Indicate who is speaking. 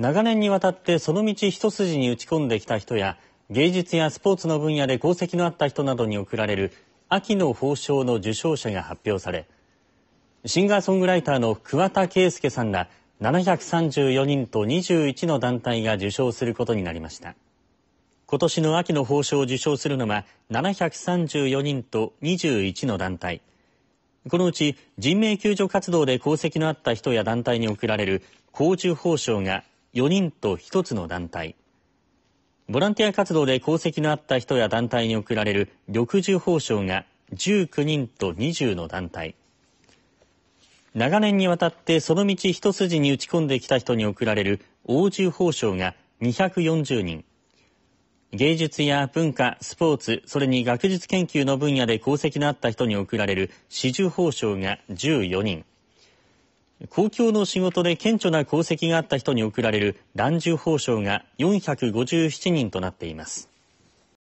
Speaker 1: 長年にわたってその道一筋に打ち込んできた人や芸術やスポーツの分野で功績のあった人などに贈られる秋の褒章の受賞者が発表されシンガーソングライターの桑田佳祐さんら734人と21の団体が受賞することになりました今年の秋の褒章を受賞するのは734人と21の団体このうち人命救助活動で功績のあった人や団体に贈られる高受報奨が4人と1つの団体。ボランティア活動で功績のあった人や団体に贈られる緑十報賞が19人と20の団体。長年にわたってその道一筋に打ち込んできた人に贈られる王十報賞が240人。芸術や文化、スポーツ、それに学術研究の分野で功績のあった人に贈られる四十報賞が14人。公共の仕事で顕著な功績があった人に贈られる蘭寿褒章が457人となっています。